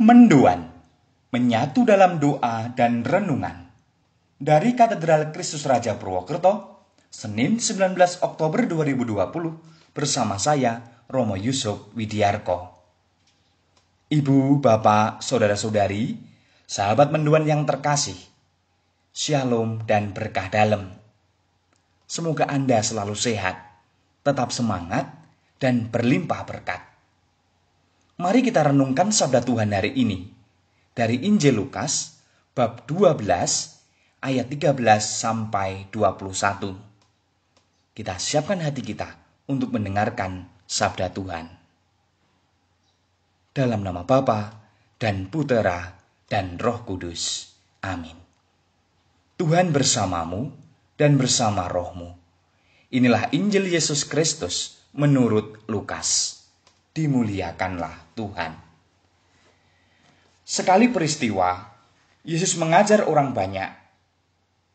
Menduan menyatu dalam doa dan renungan. Dari Katedral Kristus Raja Purwokerto, Senin 19 Oktober 2020 bersama saya Romo Yusuf Widiarko. Ibu, Bapak, Saudara-saudari, sahabat menduan yang terkasih, Shalom dan berkah dalam. Semoga Anda selalu sehat, tetap semangat, dan berlimpah berkat. Mari kita renungkan sabda Tuhan hari ini. Dari Injil Lukas, bab 12, ayat 13 sampai 21. Kita siapkan hati kita untuk mendengarkan sabda Tuhan. Dalam nama Bapa dan Putera dan Roh Kudus. Amin. Tuhan bersamamu dan bersama rohmu. Inilah Injil Yesus Kristus menurut Lukas dimuliakanlah Tuhan. Sekali peristiwa, Yesus mengajar orang banyak.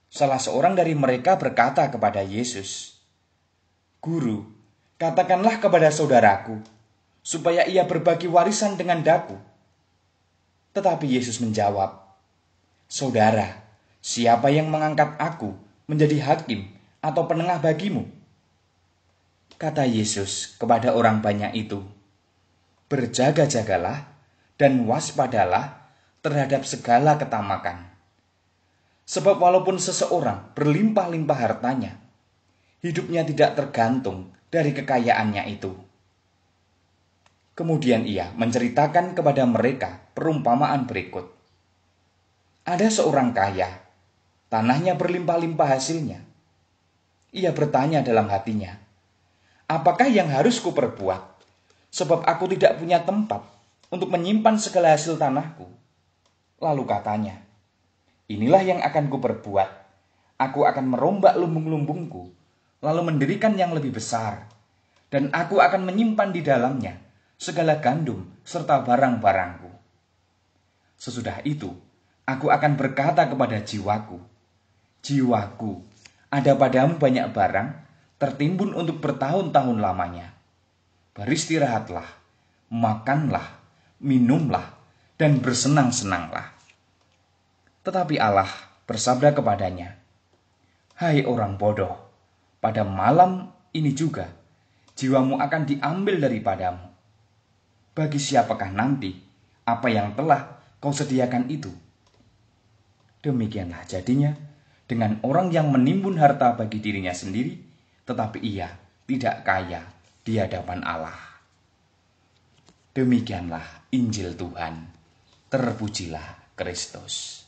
Salah seorang dari mereka berkata kepada Yesus, "Guru, katakanlah kepada saudaraku supaya ia berbagi warisan dengan daku." Tetapi Yesus menjawab, "Saudara, siapa yang mengangkat aku menjadi hakim atau penengah bagimu?" Kata Yesus kepada orang banyak itu, berjaga-jagalah dan waspadalah terhadap segala ketamakan. Sebab walaupun seseorang berlimpah-limpah hartanya, hidupnya tidak tergantung dari kekayaannya itu. Kemudian ia menceritakan kepada mereka perumpamaan berikut. Ada seorang kaya, tanahnya berlimpah-limpah hasilnya. Ia bertanya dalam hatinya, "Apakah yang harus kuperbuat sebab aku tidak punya tempat untuk menyimpan segala hasil tanahku. Lalu katanya, Inilah yang akan kuperbuat. Aku akan merombak lumbung-lumbungku, lalu mendirikan yang lebih besar. Dan aku akan menyimpan di dalamnya segala gandum serta barang-barangku. Sesudah itu, aku akan berkata kepada jiwaku, Jiwaku, ada padamu banyak barang, tertimbun untuk bertahun-tahun lamanya beristirahatlah, makanlah, minumlah, dan bersenang-senanglah. Tetapi Allah bersabda kepadanya, Hai orang bodoh, pada malam ini juga jiwamu akan diambil daripadamu. Bagi siapakah nanti apa yang telah kau sediakan itu? Demikianlah jadinya dengan orang yang menimbun harta bagi dirinya sendiri, tetapi ia tidak kaya di hadapan Allah. Demikianlah Injil Tuhan. Terpujilah Kristus.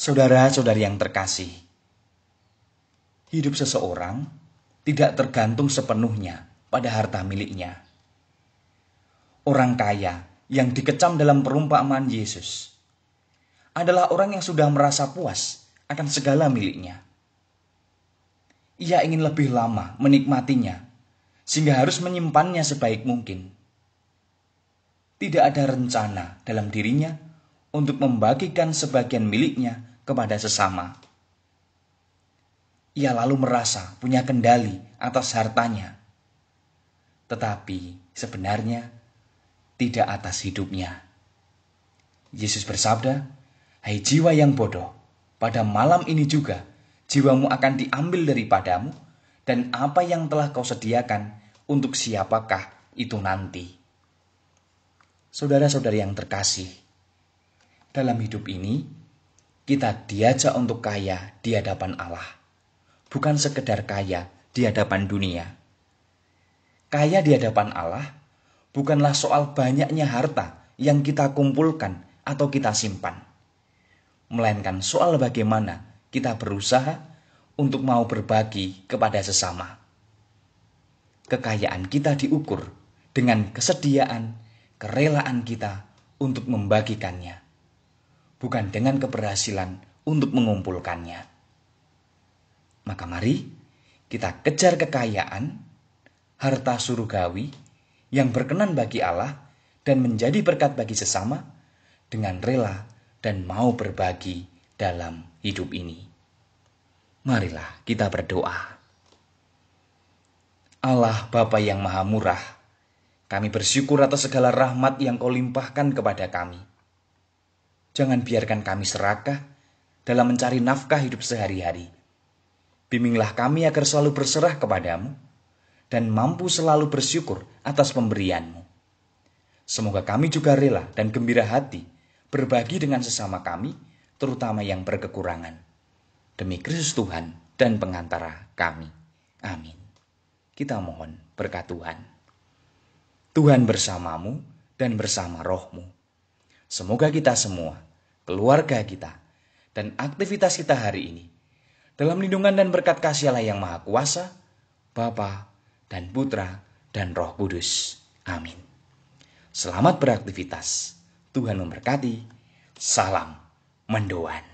Saudara-saudari yang terkasih, hidup seseorang tidak tergantung sepenuhnya pada harta miliknya. Orang kaya yang dikecam dalam perumpamaan Yesus adalah orang yang sudah merasa puas akan segala miliknya ia ingin lebih lama menikmatinya, sehingga harus menyimpannya sebaik mungkin. Tidak ada rencana dalam dirinya untuk membagikan sebagian miliknya kepada sesama. Ia lalu merasa punya kendali atas hartanya, tetapi sebenarnya tidak atas hidupnya. Yesus bersabda, "Hai jiwa yang bodoh, pada malam ini juga..." jiwamu akan diambil daripadamu, dan apa yang telah kau sediakan untuk siapakah itu nanti. Saudara-saudari yang terkasih, dalam hidup ini kita diajak untuk kaya di hadapan Allah, bukan sekedar kaya di hadapan dunia. Kaya di hadapan Allah bukanlah soal banyaknya harta yang kita kumpulkan atau kita simpan, melainkan soal bagaimana kita berusaha untuk mau berbagi kepada sesama. Kekayaan kita diukur dengan kesediaan, kerelaan kita untuk membagikannya, bukan dengan keberhasilan untuk mengumpulkannya. Maka mari kita kejar kekayaan, harta surugawi yang berkenan bagi Allah dan menjadi berkat bagi sesama dengan rela dan mau berbagi dalam hidup ini. Marilah kita berdoa. Allah Bapa yang Maha Murah, kami bersyukur atas segala rahmat yang kau limpahkan kepada kami. Jangan biarkan kami serakah dalam mencari nafkah hidup sehari-hari. Bimbinglah kami agar selalu berserah kepadamu dan mampu selalu bersyukur atas pemberianmu. Semoga kami juga rela dan gembira hati berbagi dengan sesama kami, terutama yang berkekurangan. Demi Kristus Tuhan dan pengantara kami. Amin. Kita mohon berkat Tuhan. Tuhan bersamamu dan bersama rohmu. Semoga kita semua, keluarga kita, dan aktivitas kita hari ini, dalam lindungan dan berkat kasih Allah yang Maha Kuasa, Bapa dan Putra dan Roh Kudus. Amin. Selamat beraktivitas. Tuhan memberkati. Salam mendoan.